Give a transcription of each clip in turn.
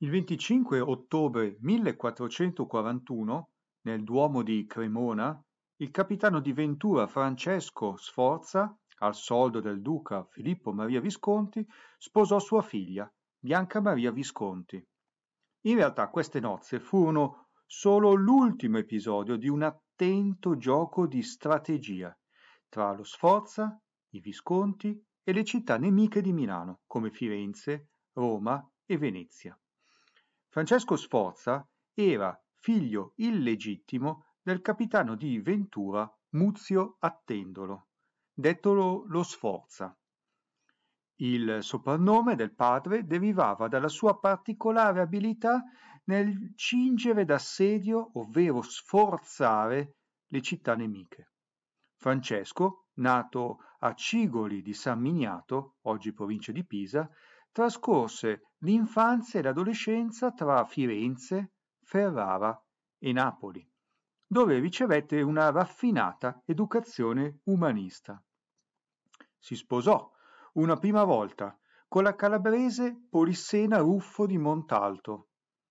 Il 25 ottobre 1441, nel Duomo di Cremona, il capitano di Ventura Francesco Sforza, al soldo del duca Filippo Maria Visconti, sposò sua figlia, Bianca Maria Visconti. In realtà queste nozze furono solo l'ultimo episodio di un attento gioco di strategia tra lo Sforza, i Visconti e le città nemiche di Milano, come Firenze, Roma e Venezia. Francesco Sforza era figlio illegittimo del capitano di Ventura Muzio Attendolo, detto lo Sforza. Il soprannome del padre derivava dalla sua particolare abilità nel cingere d'assedio, ovvero sforzare, le città nemiche. Francesco, nato a Cigoli di San Miniato, oggi provincia di Pisa, trascorse l'infanzia e l'adolescenza tra Firenze, Ferrara e Napoli, dove ricevette una raffinata educazione umanista. Si sposò una prima volta con la calabrese Polissena Ruffo di Montalto,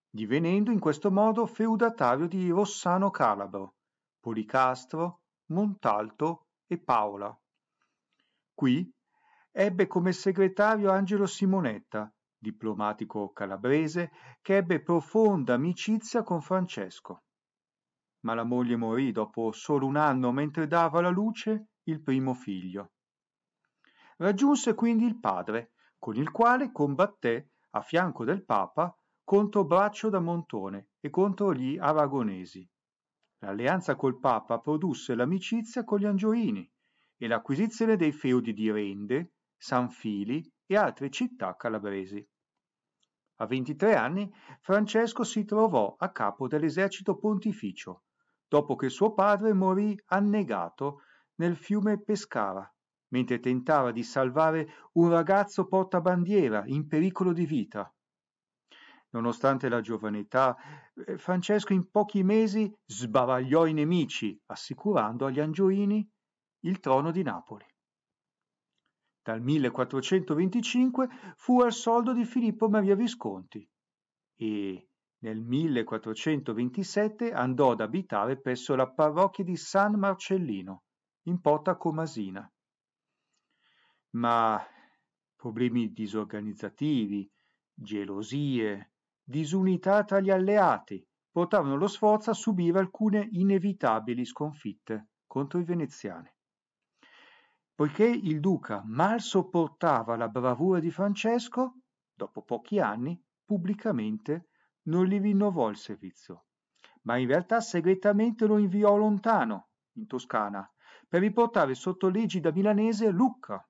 divenendo in questo modo feudatario di Rossano Calabro, Policastro, Montalto e Paola. Qui ebbe come segretario Angelo Simonetta, diplomatico calabrese, che ebbe profonda amicizia con Francesco. Ma la moglie morì dopo solo un anno mentre dava alla luce il primo figlio. Raggiunse quindi il padre, con il quale combatté a fianco del Papa contro Braccio da Montone e contro gli aragonesi. L'alleanza col Papa produsse l'amicizia con gli Angioini e l'acquisizione dei feudi di Rende, San Fili e altre città calabresi. A 23 anni Francesco si trovò a capo dell'esercito pontificio, dopo che suo padre morì annegato nel fiume Pescara, mentre tentava di salvare un ragazzo portabandiera in pericolo di vita. Nonostante la giovane età, eh, Francesco in pochi mesi sbavagliò i nemici, assicurando agli Angioini il trono di Napoli dal 1425 fu al soldo di Filippo Maria Visconti e nel 1427 andò ad abitare presso la parrocchia di San Marcellino, in Porta Comasina. Ma problemi disorganizzativi, gelosie, disunità tra gli alleati portarono lo sforzo a subire alcune inevitabili sconfitte contro i veneziani. Poiché il duca mal sopportava la bravura di Francesco, dopo pochi anni, pubblicamente non gli rinnovò il servizio, ma in realtà segretamente lo inviò lontano, in Toscana, per riportare sotto da milanese Lucca,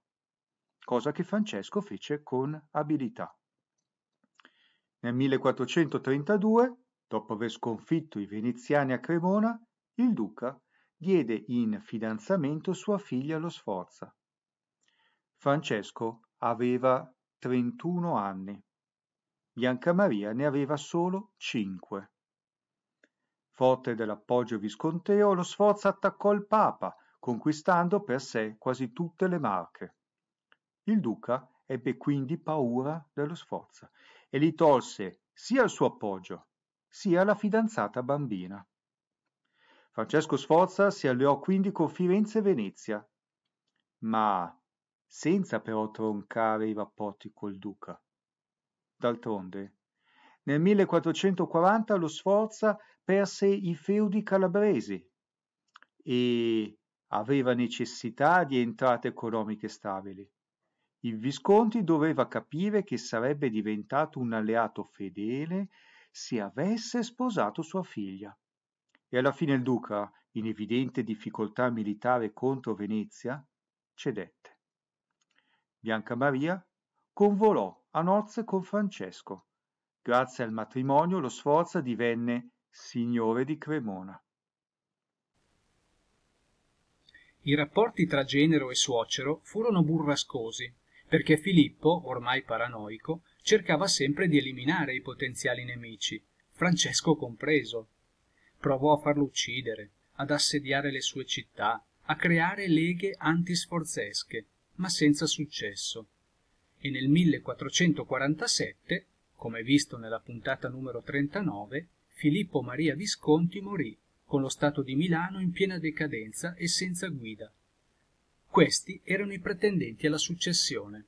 cosa che Francesco fece con abilità. Nel 1432, dopo aver sconfitto i veneziani a Cremona, il duca diede in fidanzamento sua figlia Lo Sforza. Francesco aveva 31 anni, Biancamaria ne aveva solo 5. Forte dell'appoggio visconteo, Lo Sforza attaccò il Papa, conquistando per sé quasi tutte le marche. Il duca ebbe quindi paura dello Sforza e gli tolse sia il suo appoggio sia la fidanzata bambina. Francesco Sforza si alleò quindi con Firenze e Venezia, ma senza però troncare i rapporti col duca. D'altronde, nel 1440 lo Sforza perse i feudi calabresi e aveva necessità di entrate economiche stabili. Il Visconti doveva capire che sarebbe diventato un alleato fedele se avesse sposato sua figlia e alla fine il duca, in evidente difficoltà militare contro Venezia, cedette. Bianca Maria convolò a nozze con Francesco. Grazie al matrimonio lo Sforza divenne signore di Cremona. I rapporti tra genero e suocero furono burrascosi, perché Filippo, ormai paranoico, cercava sempre di eliminare i potenziali nemici, Francesco compreso, provò a farlo uccidere, ad assediare le sue città, a creare leghe antisforzesche, ma senza successo. E nel 1447, come visto nella puntata numero 39, Filippo Maria Visconti morì, con lo Stato di Milano in piena decadenza e senza guida. Questi erano i pretendenti alla successione.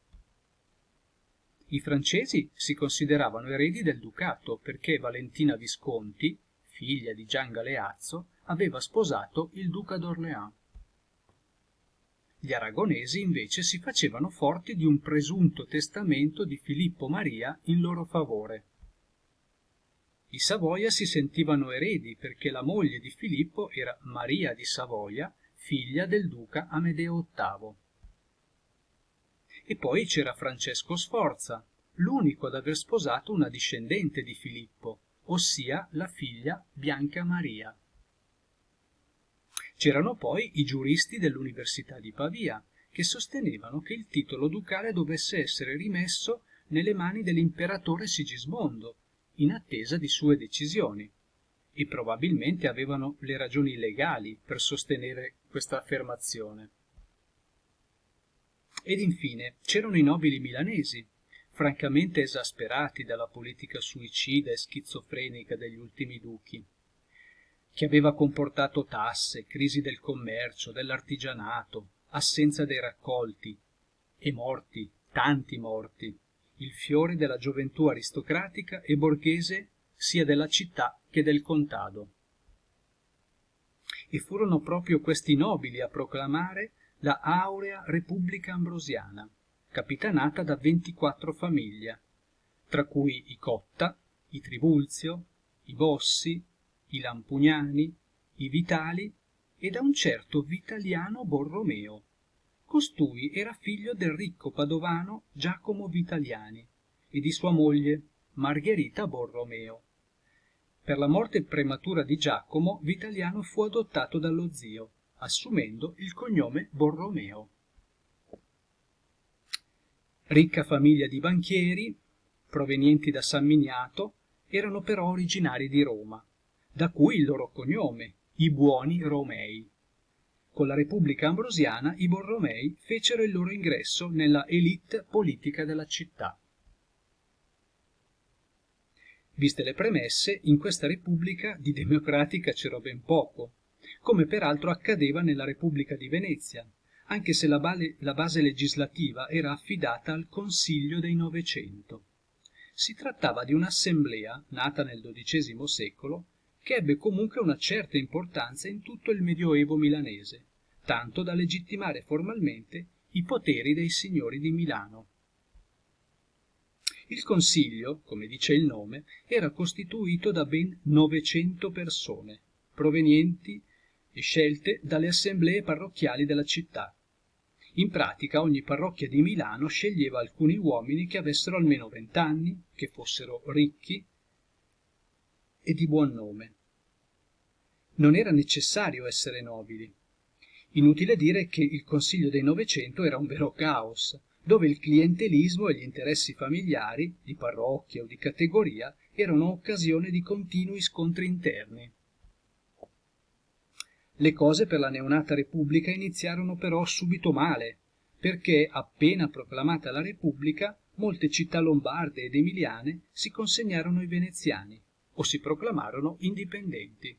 I francesi si consideravano eredi del ducato perché Valentina Visconti, figlia di Gian Galeazzo, aveva sposato il duca d'Orléans. Gli aragonesi invece si facevano forti di un presunto testamento di Filippo Maria in loro favore. I Savoia si sentivano eredi perché la moglie di Filippo era Maria di Savoia, figlia del duca Amedeo VIII. E poi c'era Francesco Sforza, l'unico ad aver sposato una discendente di Filippo, ossia la figlia Bianca Maria. C'erano poi i giuristi dell'Università di Pavia, che sostenevano che il titolo ducale dovesse essere rimesso nelle mani dell'imperatore Sigismondo, in attesa di sue decisioni, e probabilmente avevano le ragioni legali per sostenere questa affermazione. Ed infine c'erano i nobili milanesi, francamente esasperati dalla politica suicida e schizofrenica degli ultimi duchi, che aveva comportato tasse, crisi del commercio, dell'artigianato, assenza dei raccolti e morti, tanti morti, il fiore della gioventù aristocratica e borghese sia della città che del contado. E furono proprio questi nobili a proclamare la aurea Repubblica Ambrosiana, capitanata da 24 famiglie, tra cui i Cotta, i Tribulzio, i Bossi, i Lampugnani, i Vitali e da un certo Vitaliano Borromeo. Costui era figlio del ricco padovano Giacomo Vitaliani e di sua moglie Margherita Borromeo. Per la morte prematura di Giacomo, Vitaliano fu adottato dallo zio, assumendo il cognome Borromeo. Ricca famiglia di banchieri, provenienti da San Miniato, erano però originari di Roma, da cui il loro cognome, i buoni Romei. Con la Repubblica Ambrosiana i Borromei fecero il loro ingresso nella elite politica della città. Viste le premesse, in questa Repubblica di democratica c'era ben poco, come peraltro accadeva nella Repubblica di Venezia, anche se la, base, la base legislativa era affidata al Consiglio dei Novecento. Si trattava di un'assemblea, nata nel XII secolo, che ebbe comunque una certa importanza in tutto il Medioevo milanese, tanto da legittimare formalmente i poteri dei signori di Milano. Il Consiglio, come dice il nome, era costituito da ben 900 persone, provenienti e scelte dalle assemblee parrocchiali della città, in pratica ogni parrocchia di Milano sceglieva alcuni uomini che avessero almeno vent'anni, che fossero ricchi e di buon nome. Non era necessario essere nobili. Inutile dire che il Consiglio dei Novecento era un vero caos, dove il clientelismo e gli interessi familiari, di parrocchia o di categoria, erano occasione di continui scontri interni. Le cose per la neonata Repubblica iniziarono però subito male, perché appena proclamata la Repubblica molte città lombarde ed emiliane si consegnarono ai veneziani o si proclamarono indipendenti.